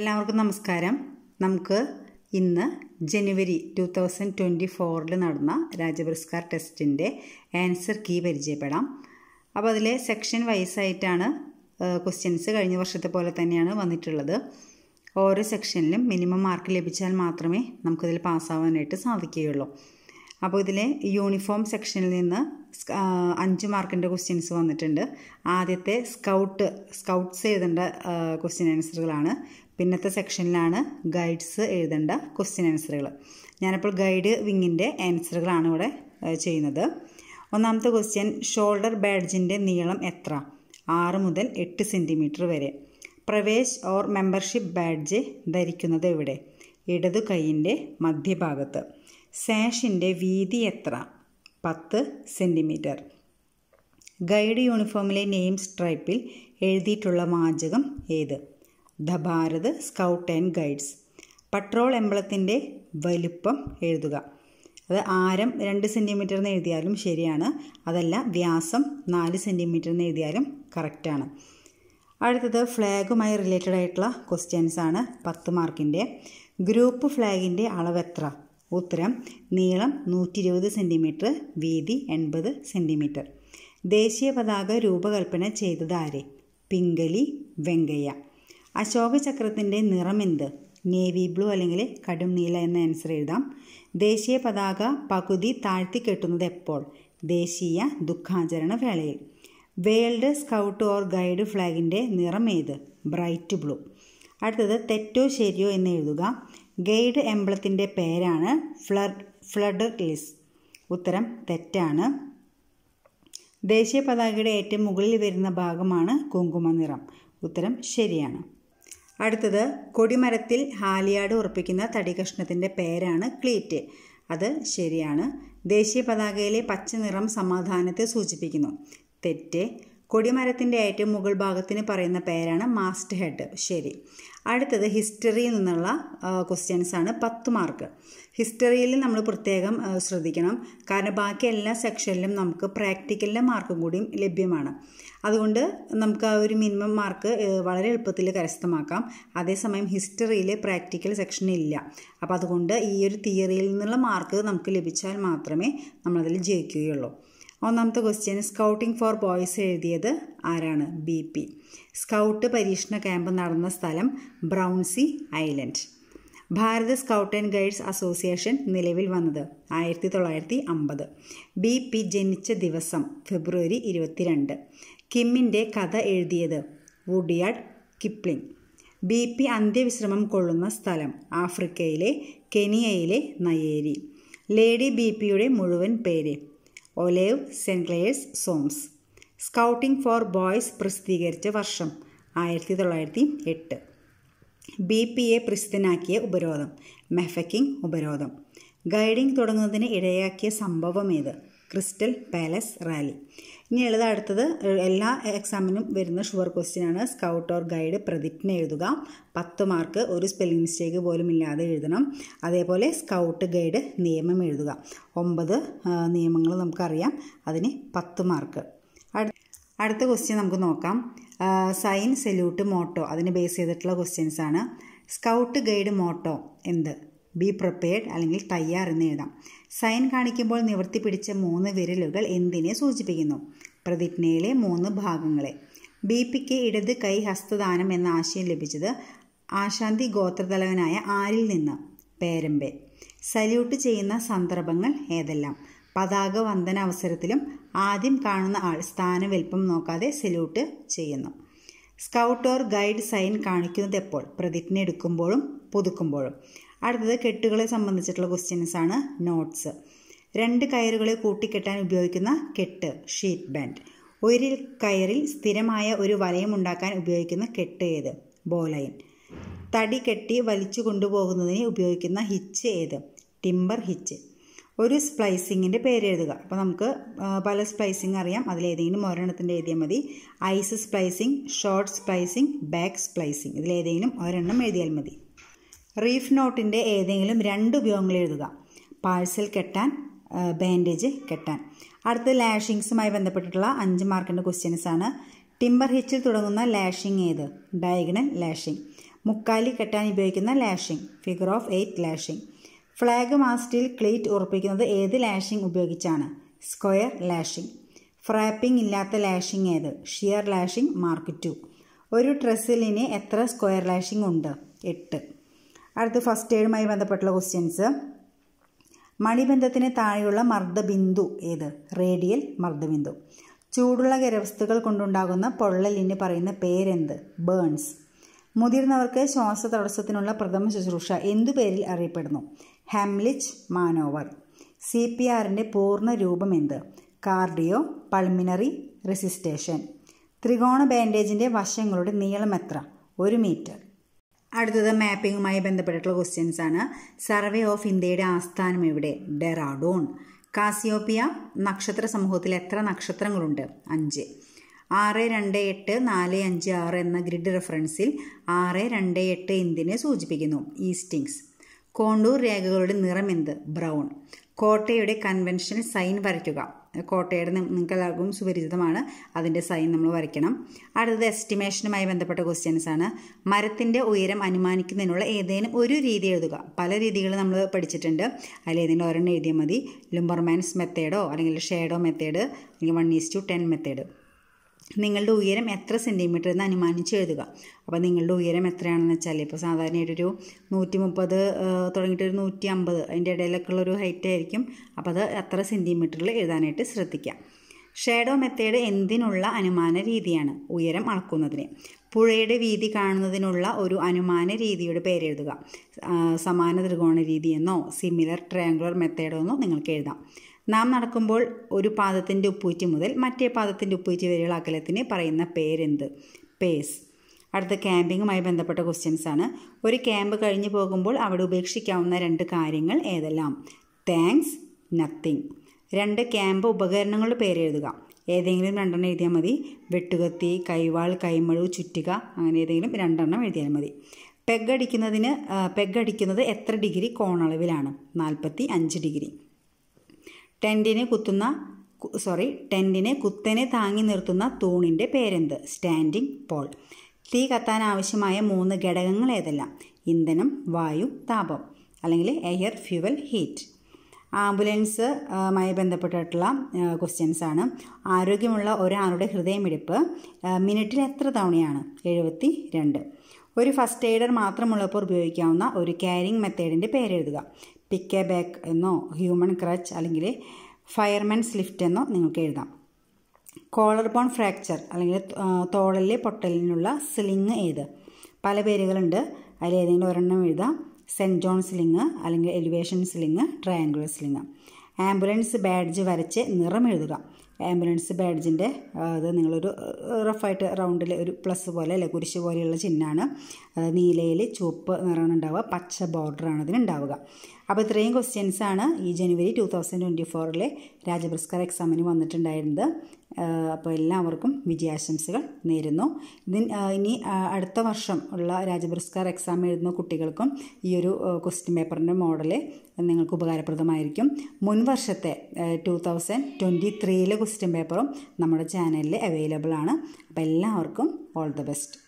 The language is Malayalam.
എല്ലാവർക്കും നമസ്കാരം നമുക്ക് ഇന്ന് ജനുവരി ടു തൗസൻഡ് ട്വൻറ്റി ഫോറിൽ നടന്ന രാജപുരസ്കാർ ടെസ്റ്റിൻ്റെ ആൻസർ കീ പരിചയപ്പെടാം അപ്പോൾ അതിലെ സെക്ഷൻ വൈസായിട്ടാണ് ക്വസ്റ്റ്യൻസ് കഴിഞ്ഞ വർഷത്തെ പോലെ തന്നെയാണ് വന്നിട്ടുള്ളത് ഓരോ സെക്ഷനിലും മിനിമം മാർക്ക് ലഭിച്ചാൽ മാത്രമേ നമുക്കിതിൽ പാസ്സാവാനായിട്ട് സാധിക്കുകയുള്ളൂ അപ്പോൾ ഇതിലെ യൂണിഫോം സെക്ഷനിൽ നിന്ന് അഞ്ച് മാർക്കിൻ്റെ ക്വസ്റ്റ്യൻസ് വന്നിട്ടുണ്ട് ആദ്യത്തെ സ്കൗട്ട് സ്കൗട്ട്സ് എഴുതേണ്ട ക്വസ്റ്റ്യൻ ആൻസറുകളാണ് പിന്നത്തെ സെക്ഷനിലാണ് ഗൈഡ്സ് എഴുതേണ്ട ക്വസ്റ്റ്യൻ ആൻസറുകൾ ഞാനിപ്പോൾ ഗൈഡ് വിങ്ങിൻ്റെ ആൻസറുകളാണ് ഇവിടെ ചെയ്യുന്നത് ഒന്നാമത്തെ ക്വസ്റ്റ്യൻ ഷോൾഡർ ബാഡ്ജിൻ്റെ നീളം എത്ര ആറ് മുതൽ എട്ട് സെൻറ്റിമീറ്റർ വരെ പ്രവേശ് ഓർ മെമ്പർഷിപ്പ് ബാഡ്ജ് ധരിക്കുന്നത് എവിടെ ഇടതു കൈയിൻ്റെ മധ്യഭാഗത്ത് സാഷിൻ്റെ വീതി എത്ര പത്ത് സെൻറ്റിമീറ്റർ ഗൈഡ് യൂണിഫോമിലെ നെയിം സ്ട്രൈപ്പിൽ എഴുതിയിട്ടുള്ള വാചകം ഏത് the Bharat scout and guides patrol എംബ്ലത്തിൻ്റെ വലുപ്പം എഴുതുക അത് ആരം രണ്ട് സെൻറ്റിമീറ്റർ എന്ന് എഴുതിയാലും ശരിയാണ് അതല്ല വ്യാസം നാല് സെൻറ്റിമീറ്റർ എന്ന് എഴുതിയാലും കറക്റ്റാണ് അടുത്തത് ഫ്ലാഗുമായി റിലേറ്റഡ് ആയിട്ടുള്ള ക്വസ്റ്റ്യൻസ് ആണ് പത്ത് മാർക്കിൻ്റെ ഗ്രൂപ്പ് ഫ്ലാഗിൻ്റെ അളവ് എത്ര ഉത്തരം നീളം നൂറ്റി ഇരുപത് സെൻറ്റിമീറ്റർ വീതി എൺപത് സെൻറ്റിമീറ്റർ ദേശീയ പതാക രൂപകൽപ്പന ചെയ്തത് ആരെ പിങ്കലി വെങ്കയ്യ അശോകചക്രത്തിൻ്റെ നിറമെന്ത് നേവി ബ്ലൂ അല്ലെങ്കിൽ കടും നീല എന്ന ആൻസർ എഴുതാം ദേശീയ പതാക പകുതി താഴ്ത്തി കെട്ടുന്നത് എപ്പോൾ ദേശീയ ദുഃഖാചരണ വേളയിൽ വേൾഡ് സ്കൗട്ട് ഓർ ഗൈഡ് ഫ്ലാഗിൻ്റെ നിറം ഏത് ബ്രൈറ്റ് ബ്ലൂ അടുത്തത് തെറ്റോ ശരിയോ എന്ന് എഴുതുക ഗൈഡ് എംബ്ലത്തിൻ്റെ പേരാണ് ഫ്ലഡ് ഫ്ലഡ് ലിസ് ഉത്തരം തെറ്റാണ് ദേശീയ പതാകയുടെ ഏറ്റവും മുകളിൽ വരുന്ന ഭാഗമാണ് കുങ്കുമ നിറം ഉത്തരം ശരിയാണ് അടുത്തത് കൊടിമരത്തിൽ ഹാലിയാട് ഉറപ്പിക്കുന്ന തടികഷ്ണത്തിൻ്റെ പേരാണ് ക്ലീറ്റ് അത് ശരിയാണ് ദേശീയ പതാകയിലെ പച്ച നിറം സമാധാനത്തെ സൂചിപ്പിക്കുന്നു തെറ്റ് കൊടിമരത്തിൻ്റെ ഏറ്റവും മുകൾ ഭാഗത്തിന് പറയുന്ന പേരാണ് മാസ്റ്റ് ഹെഡ് ശരി അടുത്തത് ഹിസ്റ്ററിയിൽ നിന്നുള്ള ക്വസ്റ്റ്യൻസ് ആണ് പത്ത് മാർക്ക് ഹിസ്റ്ററിയിൽ നമ്മൾ പ്രത്യേകം ശ്രദ്ധിക്കണം കാരണം ബാക്കി എല്ലാ സെക്ഷനിലും നമുക്ക് പ്രാക്ടിക്കലിൻ്റെ മാർക്കും കൂടിയും ലഭ്യമാണ് അതുകൊണ്ട് നമുക്ക് ആ ഒരു മിനിമം മാർക്ക് വളരെ എളുപ്പത്തിൽ കരസ്ഥമാക്കാം അതേസമയം ഹിസ്റ്ററിയിൽ പ്രാക്ടിക്കൽ സെക്ഷൻ ഇല്ല അപ്പോൾ അതുകൊണ്ട് ഈ ഒരു തിയറിയിൽ നിന്നുള്ള മാർക്ക് നമുക്ക് ലഭിച്ചാൽ മാത്രമേ നമ്മളതിൽ ജയിക്കുകയുള്ളൂ ഒന്നാമത്തെ ക്വസ്റ്റ്യൻ സ്കൗട്ടിംഗ് ഫോർ ബോയ്സ് എഴുതിയത് ആരാണ് ബി പി സ്കൗട്ട് പരീക്ഷണ ക്യാമ്പ് നടന്ന സ്ഥലം Brownsea island Bharat scout and guides association നിലവിൽ വന്നത് ആയിരത്തി തൊള്ളായിരത്തി അമ്പത് ബി പി ജനിച്ച ദിവസം ഫെബ്രുവരി ഇരുപത്തിരണ്ട് കിമ്മിൻ്റെ കഥ എഴുതിയത് വുഡിയാഡ് കിപ്ലിംഗ് ബി പി അന്ത്യവിശ്രമം കൊള്ളുന്ന സ്ഥലം ആഫ്രിക്കയിലെ കെനിയയിലെ നയേരി ലേഡി ബി പിയുടെ മുഴുവൻ പേര് Olave Saint Clair Soames scouting for boys പ്രസിദ്ധീകരിച്ച വർഷം ആയിരത്തി തൊള്ളായിരത്തി എട്ട് ബി പി എ പ്രസിദ്ധനാക്കിയ ഉപരോധം മെഫക്കിംഗ് ഉപരോധം ഗൈഡിംഗ് തുടങ്ങുന്നതിന് ഇടയാക്കിയ സംഭവം ഏത് ക്രിസ്റ്റൽ പാലസ് റാലി ഇനി എഴുത അടുത്തത് എല്ലാ എക്സാമിനും വരുന്ന ഷുവർ ക്വസ്റ്റ്യൻ ആണ് സ്കൗട്ട് ഓർ ഗൈഡ് പ്രതിജ്ഞ എഴുതുക പത്ത് മാർക്ക് ഒരു സ്പെല്ലിംഗ് മിസ്റ്റേക്ക് പോലും ഇല്ലാതെ എഴുതണം അതേപോലെ സ്കൗട്ട് ഗൈഡ് നിയമം എഴുതുക ഒമ്പത് നിയമങ്ങൾ നമുക്കറിയാം അതിന് പത്ത് മാർക്ക് അടുത്ത ക്വസ്റ്റ്യൻ നമുക്ക് നോക്കാം സൈൻ സെല്യൂട്ട് മോട്ടോ അതിനെ ബേസ് ചെയ്തിട്ടുള്ള ക്വസ്റ്റ്യൻസ് ആണ് സ്കൗട്ട് ഗൈഡ് മോട്ടോ എന്ത് ബി പ്രിപ്പയർഡ് അല്ലെങ്കിൽ തയ്യാർ എന്ന് എഴുതാം സൈൻ കാണിക്കുമ്പോൾ നിവർത്തി പിടിച്ച മൂന്ന് വിരലുകൾ എന്തിനെ സൂചിപ്പിക്കുന്നു പ്രതിജ്ഞയിലെ മൂന്ന് ഭാഗങ്ങളെ ബി പിക്ക് ഇടത് കൈ ഹസ്തദാനം എന്ന ആശയം ലഭിച്ചത് ആശാന്തി ഗോത്രതലവനായ ആരിൽ നിന്ന് പേരമ്പെ സല്യൂട്ട് ചെയ്യുന്ന സന്ദർഭങ്ങൾ ഏതെല്ലാം പതാക വന്ദന അവസരത്തിലും ആദ്യം കാണുന്ന ആൾ സ്ഥാനവൽപ്പം നോക്കാതെ സല്യൂട്ട് ചെയ്യുന്നു സ്കൗട്ട് ഓർ ഗൈഡ് സൈൻ കാണിക്കുന്നത് എപ്പോൾ പ്രതിജ്ഞ എടുക്കുമ്പോഴും പുതുക്കുമ്പോഴും അടുത്തത് കെട്ടുകളെ സംബന്ധിച്ചിട്ടുള്ള ക്വസ്റ്റ്യൻസ് ആണ് നോട്ട്സ് രണ്ട് കയറുകളെ കൂട്ടിക്കെട്ടാൻ ഉപയോഗിക്കുന്ന കെട്ട് ഷീറ്റ് ബാൻഡ് ഒരു കയറിൽ സ്ഥിരമായ ഒരു വലയം ഉണ്ടാക്കാൻ ഉപയോഗിക്കുന്ന കെട്ട് ഏത് ബോലൈൻ തടി കെട്ടി വലിച്ചു കൊണ്ടുപോകുന്നതിന് ഉപയോഗിക്കുന്ന ഹിച്ച് ഏത് ടിമ്പർ ഹിച്ച് ഒരു സ്പ്ലൈസിങ്ങിൻ്റെ പേര് എഴുതുക അപ്പോൾ നമുക്ക് പല സ്പ്ലൈസിങ് അറിയാം അതിലേതെങ്കിലും ഒരെണ്ണത്തിൻ്റെ എഴുതിയാൽ മതി eye splicing short splicing back splicing ഇതിലേതെങ്കിലും ഒരെണ്ണം എഴുതിയാൽ മതി റീഫ് നോട്ടിൻ്റെ ഏതെങ്കിലും രണ്ട് ഉപയോഗങ്ങൾ എഴുതുക പാഴ്സൽ കെട്ടാൻ ബാൻഡേജ് കെട്ടാൻ അടുത്ത ലാഷിങ്സുമായി ബന്ധപ്പെട്ടിട്ടുള്ള അഞ്ച് മാർക്കിൻ്റെ ക്വസ്റ്റ്യൻസ് ആണ് ടിമ്പർ ഹിച്ചിൽ തുടങ്ങുന്ന ലാഷിങ് ഏത് ഡയഗണൽ ലാഷിങ് മുക്കാലി കെട്ടാൻ ഉപയോഗിക്കുന്ന lashing figure of eight lashing flag മാസ്റ്റിൽ ക്ലീറ്റ് ഉറപ്പിക്കുന്നത് ഏത് ലാഷിങ് ഉപയോഗിച്ചാണ് സ്ക്വയർ ലാഷിങ് ഫ്രാപ്പിംഗ് ഇല്ലാത്ത ലാഷിങ് ഏത് ഷിയർ ലാഷിങ് മാർക്ക് ടു ഒരു ഡ്രസ്സിലിന് എത്ര സ്ക്വയർ ലാഷിംഗ് ഉണ്ട് എട്ട് അടുത്ത ഫസ്റ്റ് എയ്ഡുമായി ബന്ധപ്പെട്ടുള്ള ക്വസ്റ്റ്യൻസ് മണിബന്ധത്തിന് താഴെയുള്ള മർദ്ദബിന്ദു ഏത് റേഡിയൽ മർദ്ദബിന്ദു ചൂടുള്ള ഗരവസ്തുക്കൾ കൊണ്ടുണ്ടാകുന്ന പൊള്ളലിന് പറയുന്ന പേരെന്ത് ബേൺസ് മുതിർന്നവർക്ക് തടസ്സത്തിനുള്ള പ്രഥമ ശുശ്രൂഷ എന്തു പേരിൽ അറിയപ്പെടുന്നു ഹാംലിച്ച് മാനോവർ സി പി ആറിൻ്റെ പൂർണ്ണ രൂപം എന്ത് കാർഡിയോ പൾമിനറി റെസിസ്റ്റേഷൻ ത്രികോണ ബാൻഡേജിൻ്റെ വശങ്ങളുടെ നീളം എത്ര ഒരു മീറ്റർ അടുത്തത് മാപ്പിങ്ങുമായി ബന്ധപ്പെട്ടിട്ടുള്ള ക്വസ്റ്റ്യൻസ് ആണ് സർവേ ഓഫ് ഇന്ത്യയുടെ ആസ്ഥാനം എവിടെ ഡെറാഡൂൺ കാസിയോപ്പിയ നക്ഷത്ര സമൂഹത്തിൽ എത്ര നക്ഷത്രങ്ങളുണ്ട് അഞ്ച് ആറ് രണ്ട് എട്ട് നാല് അഞ്ച് ആറ് എന്ന ഗ്രിഡ് റെഫറൻസിൽ ആറ് രണ്ട് എട്ട് എന്തിനെ സൂചിപ്പിക്കുന്നു ഈസ്റ്റിങ്സ് കോണ്ടൂർ രേഖകളുടെ നിറം എന്ത് ബ്രൗൺ കോട്ടയുടെ കൺവെൻഷൻ സൈൻ വരയ്ക്കുക കോട്ടയുടെ നിങ്ങൾക്ക് എല്ലാവർക്കും സുപരിചിതമാണ് അതിൻ്റെ സൈൻ നമ്മൾ വരയ്ക്കണം അടുത്തത് എസ്റ്റിമേഷനുമായി ബന്ധപ്പെട്ട ക്വസ്റ്റ്യൻസ് ആണ് മരത്തിൻ്റെ ഉയരം അനുമാനിക്കുന്നതിനുള്ള ഏതെങ്കിലും ഒരു രീതി എഴുതുക പല രീതികൾ നമ്മൾ പഠിച്ചിട്ടുണ്ട് അതിൽ ഏതെങ്കിലും ഒരെണ്ണം എഴുതിയാൽ മതി ലുംബർമാൻസ് മെത്തേഡോ അല്ലെങ്കിൽ ഷേഡോ മെത്തേഡ് അല്ലെങ്കിൽ one is to ten method നിങ്ങളുടെ ഉയരം എത്ര സെൻറ്റിമീറ്റർ എന്ന് അനുമാനിച്ച് എഴുതുക അപ്പോൾ നിങ്ങളുടെ ഉയരം എത്രയാണെന്ന് വെച്ചാൽ ഇപ്പോൾ ഒരു നൂറ്റി മുപ്പത് തുടങ്ങിയിട്ട് ഒരു നൂറ്റി അമ്പത് അതിൻ്റെ ഇടയിലൊക്കെ ഉള്ളൊരു ഹൈറ്റ് ആയിരിക്കും അപ്പോൾ അത് എത്ര സെൻറ്റിമീറ്ററിൽ എഴുതാനായിട്ട് ശ്രദ്ധിക്കാം ഷാഡോ മെത്തേഡ് എന്തിനുള്ള അനുമാന രീതിയാണ് ഉയരം അളക്കുന്നതിന് പുഴയുടെ വീതി കാണുന്നതിനുള്ള ഒരു അനുമാന രീതിയുടെ പേരെഴുതുക സമാന ത്രികോണ രീതി എന്നോ സിമിലർ ട്രയാങ്കുലർ മെത്തേഡോ എന്നോ നിങ്ങൾക്ക് എഴുതാം നാം നടക്കുമ്പോൾ ഒരു പാദത്തിൻ്റെ ഉപ്പൂറ്റി മുതൽ മറ്റേ പാദത്തിൻ്റെ ഉപ്പൂറ്റി വരെയുള്ള അകലത്തിന് പറയുന്ന പേരെന്ത് പേസ് അടുത്ത ക്യാമ്പിങ്ങുമായി ബന്ധപ്പെട്ട ക്വസ്റ്റ്യൻസ് ആണ് ഒരു ക്യാമ്പ് കഴിഞ്ഞു പോകുമ്പോൾ അവിടെ ഉപേക്ഷിക്കാവുന്ന രണ്ട് കാര്യങ്ങൾ ഏതെല്ലാം താങ്ക്സ് നത്തിങ് രണ്ട് ക്യാമ്പ് ഉപകരണങ്ങളുടെ പേര് എഴുതുക ഏതെങ്കിലും രണ്ടെണ്ണം എഴുതിയാൽ മതി വെട്ടുകത്തി കൈവാൾ കൈമഴു ചുറ്റിക അങ്ങനെ ഏതെങ്കിലും രണ്ടെണ്ണം എഴുതിയാൽ മതി പെഗ് പെഗടിക്കുന്നത് പെഗ് അടിക്കുന്നത് എത്ര ഡിഗ്രി കോണളവിലാണ് നാൽപ്പത്തി അഞ്ച് ഡിഗ്രി ടെൻറ്റിനെ കുത്തുന്ന സോറി ടെൻറ്റിനെ കുത്തനെ താങ്ങി നിർത്തുന്ന തൂണിൻ്റെ പേരെന്ത് സ്റ്റാൻഡിംഗ് പോൾ തീ കത്താൻ ആവശ്യമായ മൂന്ന് ഘടകങ്ങൾ ഏതെല്ലാം ഇന്ധനം വായു താപം അല്ലെങ്കിൽ എയർ ഫ്യുവൽ ഹീറ്റ് ആംബുലൻസ് മായി ബന്ധപ്പെട്ടിട്ടുള്ള ക്വസ്റ്റ്യൻസാണ് ആരോഗ്യമുള്ള ഒരാളുടെ ഹൃദയമിടിപ്പ് മിനിറ്റിൽ എത്ര തവണയാണ് എഴുപത്തി രണ്ട് ഒരു ഫസ്റ്റ് എയ്ഡർ മാത്രമുള്ളപ്പോൾ ഉപയോഗിക്കാവുന്ന ഒരു കെയറിംഗ് മെത്തേഡിൻ്റെ പേരെഴുതുക പിക്ക് എ ബാക്ക് എന്നോ ഹ്യൂമൻ ക്രച്ച് അല്ലെങ്കിൽ ഫയർമാൻസ് ലിഫ്റ്റ് എന്നോ നിങ്ങൾക്ക് എഴുതാം കോളർ ബോൺ ഫ്രാക്ചർ അല്ലെങ്കിൽ തോളലിലെ പൊട്ടലിനുള്ള സ്ലിങ് ഏത് പല പേരുകളുണ്ട് അതിൽ ഏതെങ്കിലും ഒരെണ്ണം എഴുതാം സെൻറ്റ് ജോൺ സ്ലിങ് അല്ലെങ്കിൽ elevation sling triangular sling ambulance badge വരച്ച് നിറം എഴുതുക ആംബുലൻസ് ബാഡ്ജിൻ്റെ അത് നിങ്ങളൊരു റഫായിട്ട് റൗണ്ടിൽ ഒരു പ്ലസ് പോലെ അല്ലെ കുരിശ് പോലെയുള്ള ചിഹ്നമാണ് അത് നീലയിൽ ചുവപ്പ് നിറമാണ് ഉണ്ടാവുക പച്ച ബോർഡറാണ് അതിനുണ്ടാവുക അപ്പോൾ ഇത്രയും ക്വസ്റ്റ്യൻസാണ് ഈ ജനുവരി ടു തൗസൻഡ് ട്വൻറ്റി ഫോറിലെ രാജപുരസ്കാര എക്സാമിന് വന്നിട്ടുണ്ടായിരുന്നത് അപ്പോൾ എല്ലാവർക്കും വിജയാശംസകൾ നേരുന്നു ഇതിന് ഇനി അടുത്ത വർഷം ഉള്ള രാജപുരസ്കാര എക്സാം എഴുതുന്ന കുട്ടികൾക്കും ഈ ഒരു ക്വസ്റ്റ്യൻ പേപ്പറിൻ്റെ മോഡല് നിങ്ങൾക്ക് ഉപകാരപ്രദമായിരിക്കും മുൻ വർഷത്തെ ടു തൗസൻഡ് ട്വൻറ്റി ത്രീയിലെ ക്വസ്റ്റ്യൻ പേപ്പറും നമ്മുടെ ചാനലിൽ അവൈലബിൾ ആണ് അപ്പോൾ എല്ലാവർക്കും ഓൾ ദ ബെസ്റ്റ്